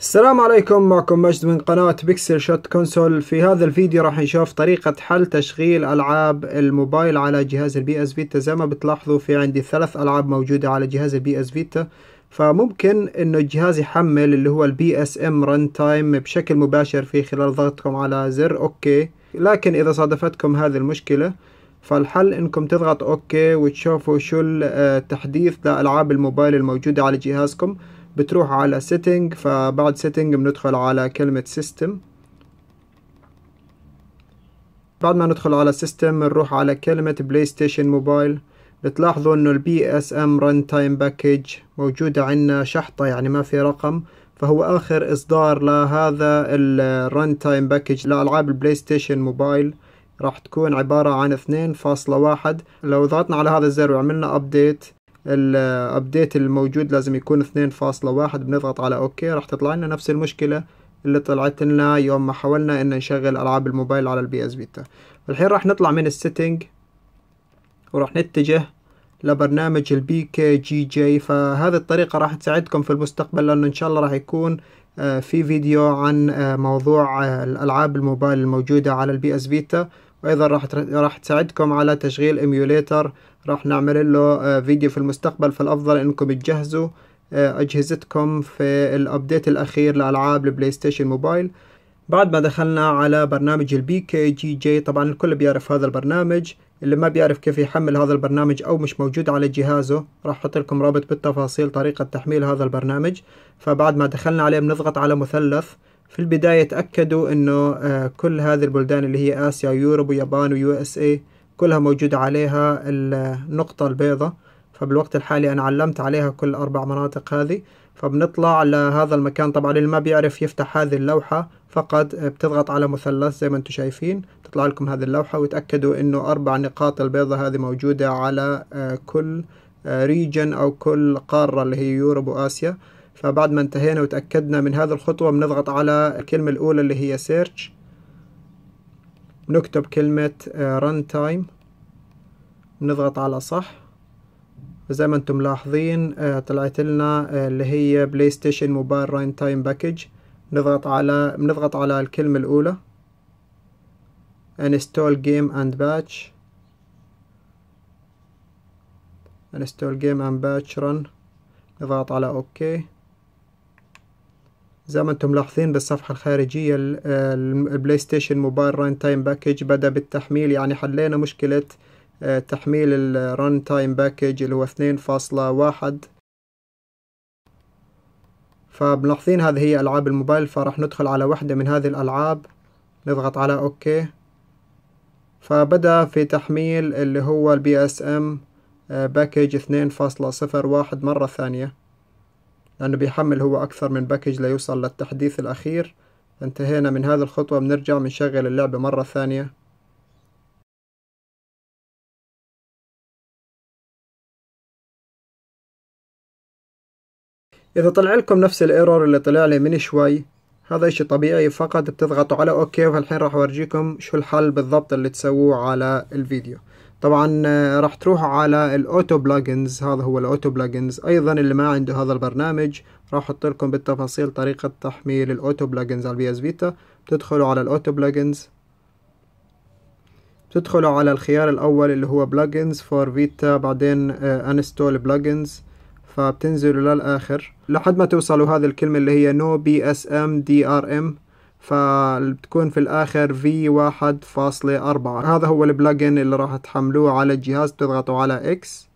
السلام عليكم معكم مجد من قناة بيكسل شوت كونسول في هذا الفيديو راح نشوف طريقة حل تشغيل ألعاب الموبايل على جهاز البي اس فيتا زي ما بتلاحظوا في عندي ثلاث ألعاب موجودة على جهاز البي اس فيتا فممكن انه الجهاز يحمل اللي هو البي اس ام رن تايم بشكل مباشر في خلال ضغطكم على زر اوكي لكن اذا صادفتكم هذه المشكلة فالحل انكم تضغط اوكي وتشوفوا شو التحديث آه، لالعاب الموبايل الموجودة على جهازكم بتروح على سيتنج فبعد سيتنج بندخل على كلمة سيستم بعد ما ندخل على سيستم نروح على كلمة بلاي ستيشن موبايل بتلاحظوا انه البي اس ام رن تايم باكج موجودة عندنا شحطة يعني ما في رقم فهو اخر اصدار لهذا الرن تايم باكج لالعاب البلاي ستيشن موبايل راح تكون عبارة عن اثنين فاصلة واحد لو ضغطنا على هذا الزر وعملنا ابديت الابديت الموجود لازم يكون اثنين فاصلة واحد بنضغط على اوكي راح تطلع لنا نفس المشكلة اللي طلعت لنا يوم ما حاولنا ان نشغل العاب الموبايل على البي اس فيتا الحين راح نطلع من السيتنج وراح نتجه لبرنامج البي كي جي جي فهذه الطريقة راح تساعدكم في المستقبل لأنه إن شاء الله راح يكون آه، في فيديو عن آه، موضوع آه، الألعاب الموبايل الموجودة على البي اس فيتا وايضا راح راح تساعدكم على تشغيل ايميوليتر راح نعمل له آه، فيديو في المستقبل فالافضل انكم تجهزوا آه، اجهزتكم في الابديت الاخير لالعاب البلاي ستيشن موبايل بعد ما دخلنا على برنامج البي كي جي جي طبعا الكل بيعرف هذا البرنامج اللي ما بيعرف كيف يحمل هذا البرنامج او مش موجود على جهازه راح احط لكم رابط بالتفاصيل طريقة تحميل هذا البرنامج فبعد ما دخلنا عليه بنضغط على مثلث في البداية تأكدوا أنه آه، كل هذه البلدان اللي هي آسيا ويوروب ويابان ويو اس اي كلها موجودة عليها النقطة البيضة فبالوقت الحالي أنا علمت عليها كل أربع مناطق هذه فبنطلع على هذا المكان طبعا اللي ما بيعرف يفتح هذه اللوحة فقط آه، بتضغط على مثلث زي ما انتم شايفين تطلع لكم هذه اللوحة وتأكدوا انه اربع نقاط البيضة هذه موجودة على آه، كل ريجن او كل قارة اللي هي يوروب واسيا فبعد ما انتهينا وتأكدنا من هذه الخطوة بنضغط على الكلمة الأولى اللي هي search بنكتب كلمة رن تايم بنضغط على صح زي ما انتم ملاحظين آه, طلعت لنا آه, اللي هي بلاي ستيشن موبايل رن تايم باكج نضغط على بنضغط على الكلمة الأولى انستول جيم اند باتش انستول جيم اند باتش رن نضغط على اوكي زي ما انتم ملاحظين بالصفحة الخارجية البلاي ستيشن موبايل ران تايم باكج بدأ بالتحميل يعني حلينا مشكلة آه، تحميل الران تايم باكج اللي هو اثنين فاصلة واحد فملاحظين هذه هي ألعاب الموبايل فراح ندخل على واحدة من هذه الألعاب نضغط على أوكي فبدأ في تحميل اللي هو البي اس ام باكج اثنين فاصلة واحد مرة ثانية لأنه بيحمل هو أكثر من باكج ليوصل للتحديث الأخير انتهينا من هذه الخطوة بنرجع بنشغل اللعبة مرة ثانية إذا طلع لكم نفس الايرور اللي طلع لي من شوي هذا اشي طبيعي فقط بتضغطوا على اوكي وهالحين راح اورجيكم شو الحل بالضبط اللي تسووه على الفيديو طبعا آه، راح تروحوا على الاوتو بلجنز هذا هو الاوتو بلجنز ايضا اللي ما عنده هذا البرنامج راح احط لكم بالتفاصيل طريقة تحميل الاوتو بلجنز على البي اس فيتا بتدخلوا على الاوتو بلجنز بتدخلوا على الخيار الاول اللي هو بلجنز فور فيتا بعدين انستول آه، بلجنز فبتنزلوا للاخر لحد ما توصلوا هذه الكلمة اللي هي نو بي اس ام دي ار ام فبتكون في الاخر فاصلة V1.4 هذا هو البلجن اللي راح تحملوه على الجهاز بتضغطوا على اكس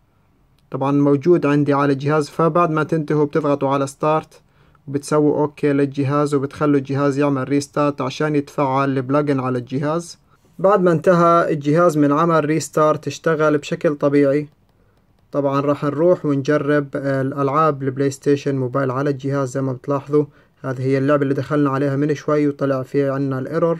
طبعا موجود عندي على الجهاز فبعد ما تنتهوا بتضغطوا على ستارت وبتسووا اوكي للجهاز وبتخلوا الجهاز يعمل ريستارت عشان يتفعل البلجن على الجهاز بعد ما انتهى الجهاز من عمل ريستارت اشتغل بشكل طبيعي طبعا راح نروح ونجرب الالعاب البلاي ستيشن موبايل على الجهاز زي ما بتلاحظوا هذه هي اللعبة اللي دخلنا عليها من شوي وطلع فيها عنا الايرور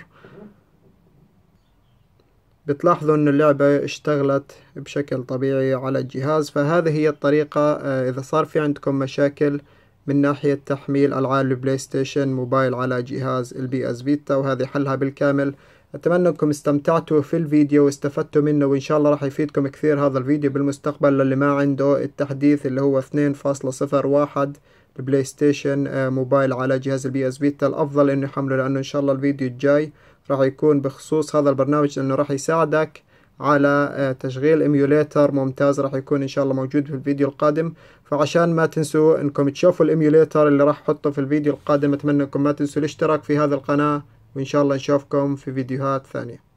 بتلاحظوا ان اللعبة اشتغلت بشكل طبيعي على الجهاز فهذه هي الطريقة آه، اذا صار في عندكم مشاكل من ناحية تحميل العاب البلاي ستيشن موبايل على جهاز البي اس بيتا وهذه حلها بالكامل اتمنى انكم استمتعتوا في الفيديو واستفدتوا منه وان شاء الله راح يفيدكم كثير هذا الفيديو بالمستقبل للي ما عنده التحديث اللي هو 2.01 بلاي ستيشن موبايل على جهاز البي اس فيتا الافضل انه يحمله لانه ان شاء الله الفيديو الجاي راح يكون بخصوص هذا البرنامج لانه راح يساعدك على آه، تشغيل ايميوليتر ممتاز راح يكون ان شاء الله موجود في الفيديو القادم فعشان ما تنسوا انكم تشوفوا الايميوليتر اللي راح احطه في الفيديو القادم اتمنى انكم ما تنسوا الاشتراك في هذا القناة وان شاء الله نشوفكم في فيديوهات ثانيه